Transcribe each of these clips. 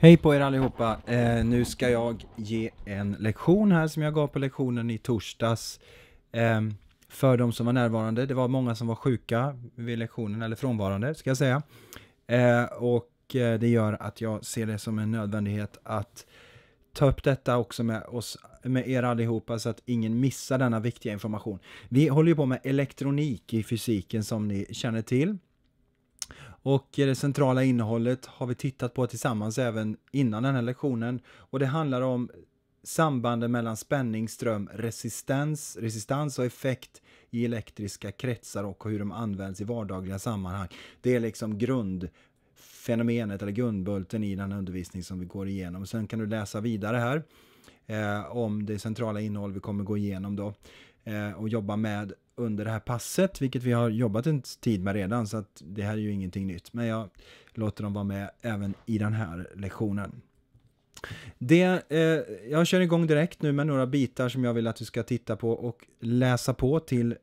Hej på er allihopa! Eh, nu ska jag ge en lektion här som jag gav på lektionen i torsdags eh, för de som var närvarande. Det var många som var sjuka vid lektionen, eller frånvarande ska jag säga. Eh, och eh, det gör att jag ser det som en nödvändighet att ta upp detta också med, oss, med er allihopa så att ingen missar denna viktiga information. Vi håller ju på med elektronik i fysiken som ni känner till. Och det centrala innehållet har vi tittat på tillsammans även innan den här lektionen. Och det handlar om sambanden mellan spänning, ström, resistens, resistans och effekt i elektriska kretsar och hur de används i vardagliga sammanhang. Det är liksom grundfenomenet eller grundbulten i den undervisning som vi går igenom. Sen kan du läsa vidare här eh, om det centrala innehåll vi kommer gå igenom då och eh, jobba med under det här passet, vilket vi har jobbat en tid med redan, så att det här är ju ingenting nytt. Men jag låter dem vara med även i den här lektionen. Det, eh, jag kör igång direkt nu med några bitar som jag vill att du ska titta på och läsa på till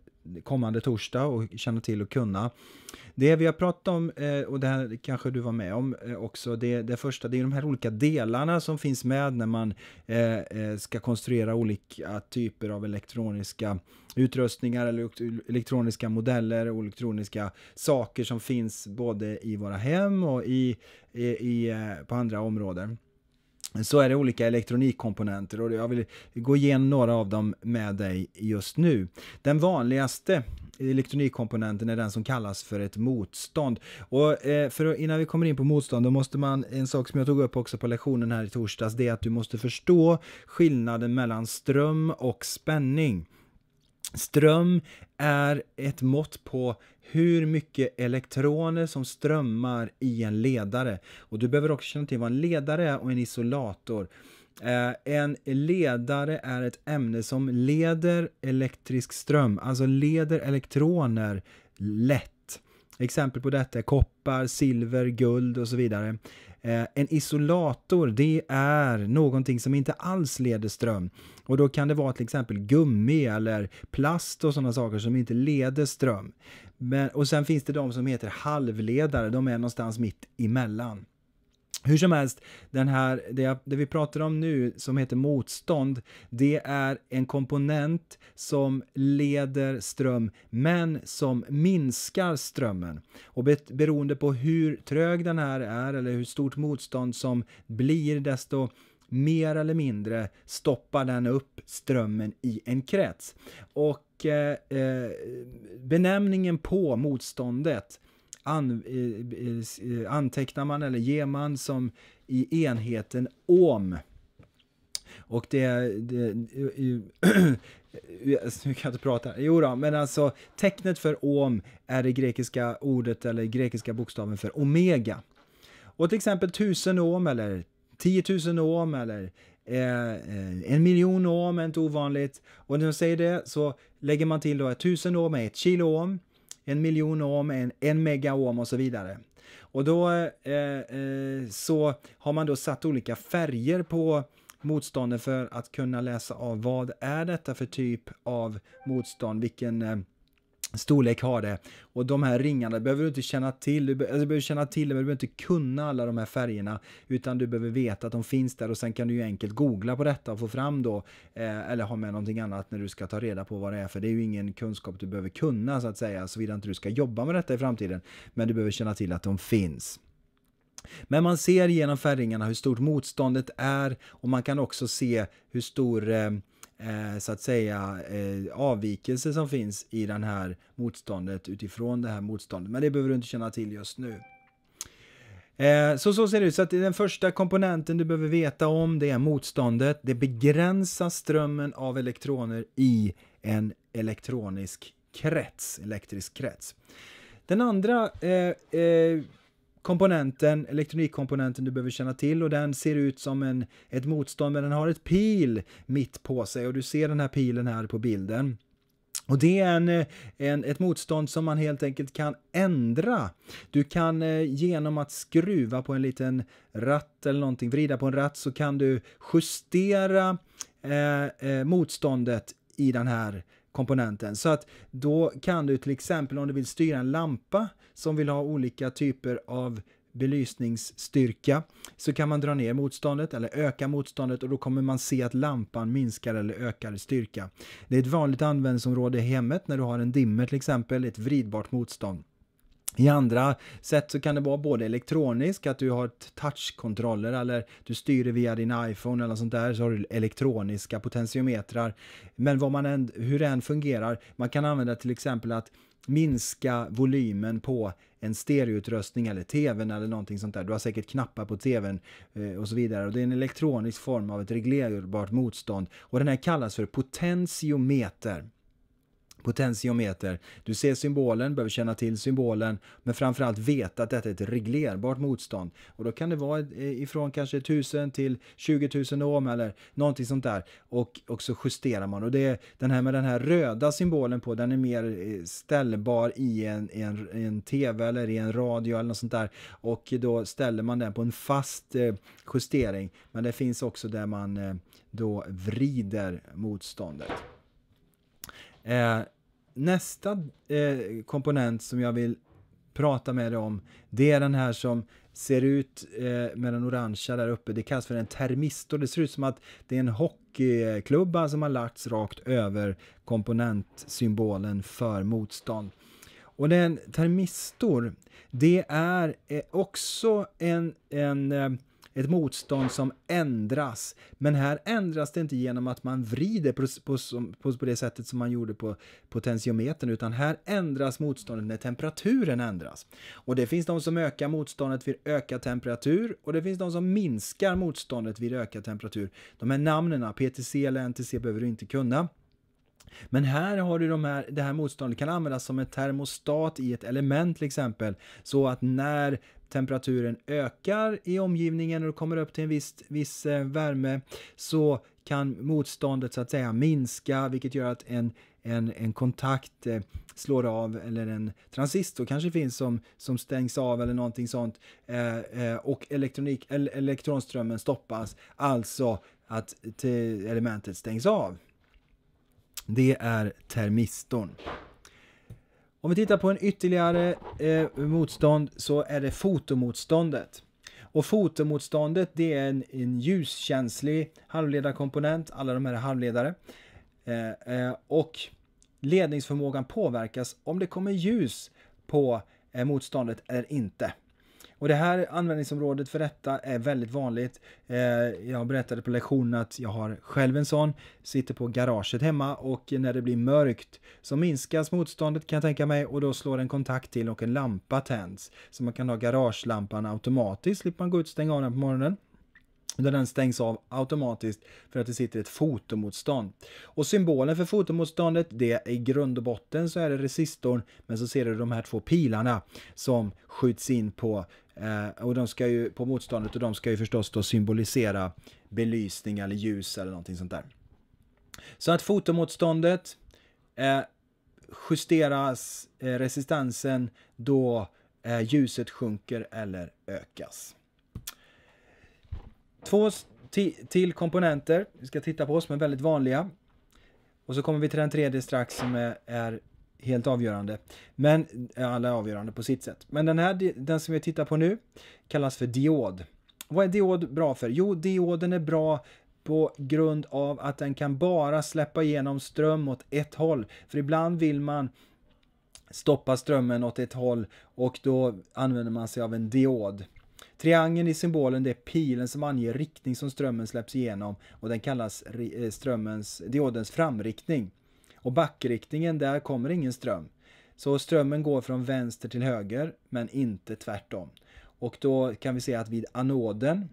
kommande torsdag och känna till och kunna. Det vi har pratat om, eh, och det här kanske du var med om eh, också, det, det första det är de här olika delarna som finns med när man eh, ska konstruera olika typer av elektroniska utrustningar eller elektroniska modeller och elektroniska saker som finns både i våra hem och i, i, i på andra områden så är det olika elektronikkomponenter och jag vill gå igenom några av dem med dig just nu. Den vanligaste elektronikkomponenten är den som kallas för ett motstånd. Och eh, för innan vi kommer in på motstånd, då måste man, en sak som jag tog upp också på lektionen här i torsdags, det är att du måste förstå skillnaden mellan ström och spänning. Ström är ett mått på hur mycket elektroner som strömmar i en ledare. Och du behöver också känna till vad en ledare är och en isolator. Eh, en ledare är ett ämne som leder elektrisk ström, alltså leder elektroner lätt Exempel på detta är koppar, silver, guld och så vidare. Eh, en isolator det är någonting som inte alls leder ström. Och då kan det vara till exempel gummi eller plast och sådana saker som inte leder ström. Men, och sen finns det de som heter halvledare, de är någonstans mitt emellan. Hur som helst, den här, det, det, vi pratar om nu som heter motstånd, det är en komponent som leder ström men som minskar strömmen. Och beroende på hur trög den här är eller hur stort motstånd som blir desto mer eller mindre stoppar den upp strömmen i en krets. Och eh, eh benämningen på motståndet an, antecknar man eller ger man som i enheten ohm. Och det, det nu kan jag inte prata. Jo då, men alltså tecknet för om är det grekiska ordet eller grekiska bokstaven för omega. Och till exempel tusen om eller 10 000 om eller eh, en miljon om är inte ovanligt. Och när de säger det så lägger man till då att tusen om är ett kilo om en miljonohm, en, en megaohm och så vidare. Och då eh, eh, så har man då satt olika färger på motståndet för att kunna läsa av vad är detta för typ av motstånd, vilken eh, storlek har det. Och de här ringarna behöver du inte känna till. Du, be alltså, du behöver känna till det, men du behöver inte kunna alla de här färgerna. Utan du behöver veta att de finns där och sen kan du ju enkelt googla på detta och få fram då. Eh, eller ha med någonting annat när du ska ta reda på vad det är. För det är ju ingen kunskap du behöver kunna så att säga. Såvida inte du ska jobba med detta i framtiden. Men du behöver känna till att de finns. Men man ser genom färgringarna hur stort motståndet är och man kan också se hur stor eh, eh, så att säga eh, avvikelser som finns i det här motståndet utifrån det här motståndet. Men det behöver du inte känna till just nu. Eh, så så ser det ut. Så att den första komponenten du behöver veta om det är motståndet. Det begränsar strömmen av elektroner i en elektronisk krets, elektrisk krets. Den andra eh, eh, komponenten, elektronikkomponenten du behöver känna till och den ser ut som en, ett motstånd men den har ett pil mitt på sig och du ser den här pilen här på bilden. Och Det är en, en, ett motstånd som man helt enkelt kan ändra. Du kan eh, genom att skruva på en liten ratt eller någonting, vrida på en ratt så kan du justera eh, eh motståndet i den här komponenten. Så att då kan du till exempel om du vill styra en lampa som vill ha olika typer av belysningsstyrka så kan man dra ner motståndet eller öka motståndet och då kommer man se att lampan minskar eller ökar styrka. Det är ett vanligt användningsområde i hemmet när du har en dimmer till exempel, ett vridbart motstånd. I andra sätt så kan det vara både elektronisk, att du har touchkontroller eller du styr det via din iPhone eller sånt där, så har du elektroniska potentiometrar. Men vad man än, hur det än fungerar, man kan använda till exempel att minska volymen på en stereoutrustning eller tvn eller någonting sånt där. Du har säkert knappar på tvn eh, och så vidare. Och det är en elektronisk form av ett reglerbart motstånd och den här kallas för potentiometer potentiometer. Du ser symbolen, behöver känna till symbolen, men framförallt veta att detta är ett reglerbart motstånd. Och då kan det vara eh, ifrån kanske 1000 till 20 000 ohm eller någonting sånt där. Och, och så justerar man. Och det den här med den här röda symbolen på, den är mer eh, ställbar i en, i en, i en tv eller i en radio eller något sånt där. Och då ställer man den på en fast eh, justering. Men det finns också där man då vrider motståndet. Eh, nästa eh, komponent som jag vill prata med dig om, det är den här som ser ut eh, med den orangea där uppe. Det kallas för en termistor. Det ser ut som att det är en hockeyklubba som har lagts rakt över komponentsymbolen för motstånd. Och den termistor, det är eh, också en, en eh, ett motstånd som ändras. Men här ändras det inte genom att man vrider på, på, på, på det sättet som man gjorde på potentiometern, utan här ändras motståndet när temperaturen ändras. Och det finns de som ökar motståndet vid ökad temperatur och det finns de som minskar motståndet vid ökad temperatur. De här namnen, PTC eller NTC, behöver du inte kunna. Men här har du de här, det här motståndet kan användas som en termostat i ett element till exempel. Så att när temperaturen ökar i omgivningen och kommer upp till en viss, viss eh, värme så kan motståndet så att säga minska vilket gör att en, en, en kontakt eh, slår av eller en transistor kanske finns som, som stängs av eller någonting sånt eh, och elektronik, elektronströmmen stoppas, alltså att elementet stängs av. Det är termistorn. Om vi tittar på en ytterligare eh, motstånd så är det fotomotståndet. Och fotomotståndet det är en, en ljuskänslig halvledarkomponent, alla de här är halvledare. Eh, eh, och ledningsförmågan påverkas om det kommer ljus på eh, motståndet eller inte. Och det här användningsområdet för detta är väldigt vanligt. Eh, jag berättade på lektionen att jag har själv en sån, sitter på garaget hemma och när det blir mörkt så minskas motståndet kan jag tänka mig och då slår en kontakt till och en lampa tänds. Så man kan ha garagelampan automatiskt, slipper man gå ut och stänga av den på morgonen där den stängs av automatiskt för att det sitter ett fotomotstånd. Och symbolen för fotomotståndet det är i grund och botten så är det resistorn men så ser du de här två pilarna som skjuts in på eh, och de ska ju på motståndet och de ska ju förstås då symbolisera belysning eller ljus eller någonting sånt där. Så att fotomotståndet eh, justeras eh, resistansen då eh, ljuset sjunker eller ökas. Två till komponenter vi ska titta på som är väldigt vanliga. Och så kommer vi till den tredje strax som är, är helt avgörande. Men eh, alla är avgörande på sitt sätt. Men den här, den som vi tittar på nu, kallas för diod. Vad är diod bra för? Jo, dioden är bra på grund av att den kan bara släppa igenom ström åt ett håll. För ibland vill man stoppa strömmen åt ett håll och då använder man sig av en diod. Triangeln i symbolen det är pilen som anger riktning som strömmen släpps igenom och den kallas eh, strömmens, diodens framriktning. Och backriktningen, där kommer ingen ström. Så strömmen går från vänster till höger, men inte tvärtom. Och då kan vi se att vid anoden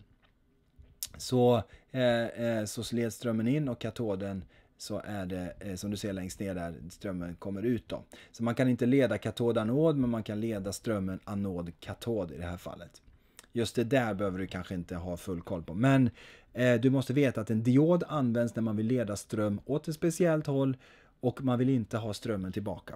så, eh, eh så leds strömmen in och katoden så är det, eh, som du ser längst ner där, strömmen kommer ut då. Så man kan inte leda katod-anod, men man kan leda strömmen anod-katod i det här fallet just det där behöver du kanske inte ha full koll på. Men eh, du måste veta att en diod används när man vill leda ström åt ett speciellt håll och man vill inte ha strömmen tillbaka.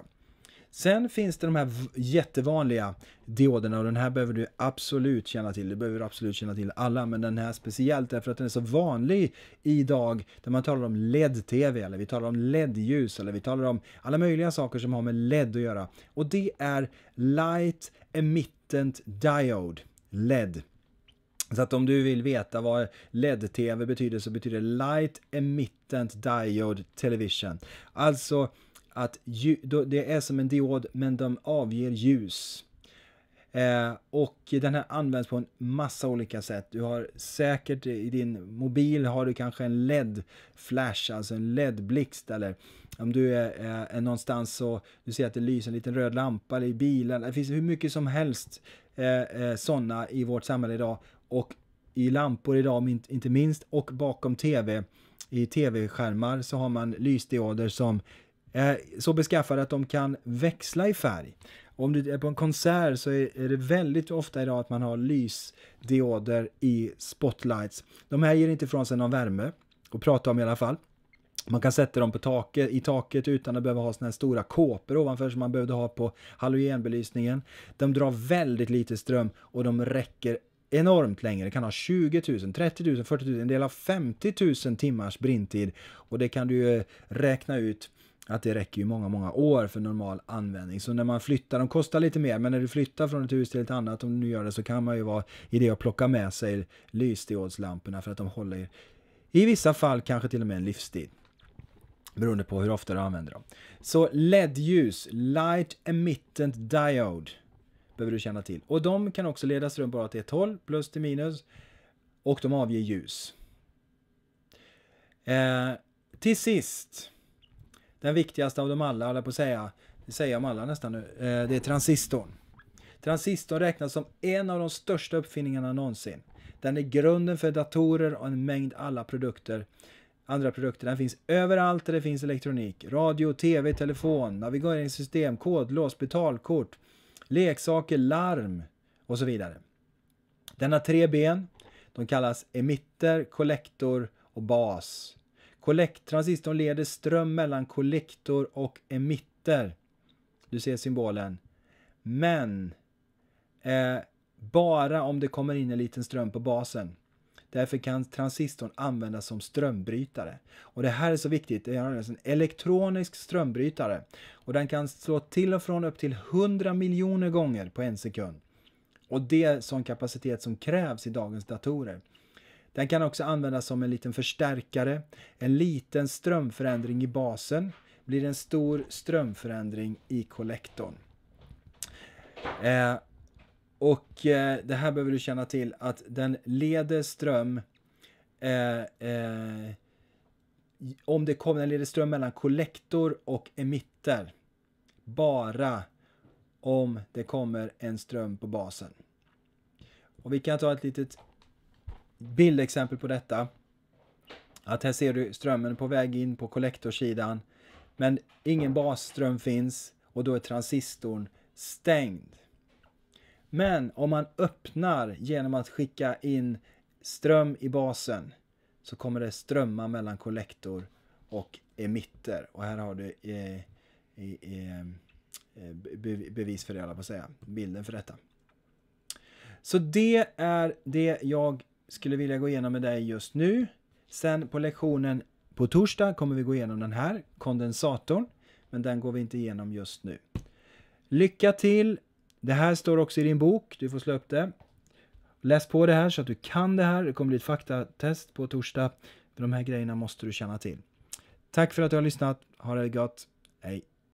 Sen finns det de här jättevanliga dioderna och den här behöver du absolut känna till. Du behöver absolut känna till alla, men den här speciellt därför att den är så vanlig idag där man talar om LED-TV eller vi talar om LED-ljus eller vi talar om alla möjliga saker som har med LED att göra. Och det är Light Emittent Diode. LED. Så att om du vill veta vad LED-TV betyder så betyder Light Emittent Diode Television. Alltså att det är som en diod men de avger ljus. Eh, och den här används på en massa olika sätt. Du har säkert i din mobil har du kanske en LED-flash, alltså en LED-blixt eller om du är, eh, är någonstans så du ser att det lyser en liten röd lampa i bilen. Det finns hur mycket som helst eh, eh sådana i vårt samhälle idag och i lampor idag inte minst och bakom tv i tv-skärmar så har man lysdioder som är så beskaffade att de kan växla i färg. Om du är på en konsert så är det väldigt ofta idag att man har lysdioder i spotlights. De här ger inte ifrån sig någon värme att prata om i alla fall. Man kan sätta dem på taket, i taket utan att behöva ha sådana här stora kåpor ovanför som man behövde ha på halogenbelysningen. De drar väldigt lite ström och de räcker enormt länge. Det kan ha 20 000, 30 000, 40 000, en del av 50 000 timmars brintid. Och det kan du räkna ut att det räcker ju många, många år för normal användning. Så när man flyttar, de kostar lite mer, men när du flyttar från ett hus till ett annat, om du nu gör det, så kan man ju vara i det att plocka med sig lysdiodslamporna för att de håller i vissa fall kanske till och med en livstid. Beroende på hur ofta du använder dem. Så LED-ljus, Light Emittent Diode, behöver du känna till. Och de kan också ledas runt bara till ett håll, plus till minus. Och de avger ljus. Eh, till sist den viktigaste av dem alla, eller på att säga. Det säger jag om alla nästan nu. Eh, det är transistorn. Transistorn räknas som en av de största uppfinningarna någonsin. Den är grunden för datorer och en mängd alla produkter. Andra produkter. Den finns överallt där det finns elektronik. Radio, TV, telefon, navigeringssystem, kodlås, betalkort, leksaker, larm och så vidare. Den har tre ben. De kallas emitter, kollektor och bas. Kollekttransitorn leder ström mellan kollektor och emitter. Du ser symbolen. Men eh, bara om det kommer in en liten ström på basen. Därför kan transistorn användas som strömbrytare. Och det här är så viktigt. Det är en elektronisk strömbrytare. Och den kan slå till och från upp till 100 miljoner gånger på en sekund. Och det är sån kapacitet som krävs i dagens datorer. Den kan också användas som en liten förstärkare. En liten strömförändring i basen blir en stor strömförändring i kollektorn. Eh, och eh, det här behöver du känna till att den leder ström eh, eh om det kommer en leder ström mellan kollektor och emitter. Bara om det kommer en ström på basen. Och vi kan ta ett litet bildexempel på detta. Att här ser du strömmen på väg in på kollektorsidan. Men ingen basström finns och då är transistorn stängd. Men om man öppnar genom att skicka in ström i basen så kommer det strömma mellan kollektor och emitter. Och här har du eh, eh, bevis för det, jag på säga. Bilden för detta. Så det är det jag skulle vilja gå igenom med dig just nu. Sen på lektionen på torsdag kommer vi gå igenom den här, kondensatorn. Men den går vi inte igenom just nu. Lycka till! Det här står också i din bok, du får slå upp det. Läs på det här så att du kan det här. Det kommer bli ett faktatest på torsdag. De här grejerna måste du känna till. Tack för att du har lyssnat. Ha det gott. Hej!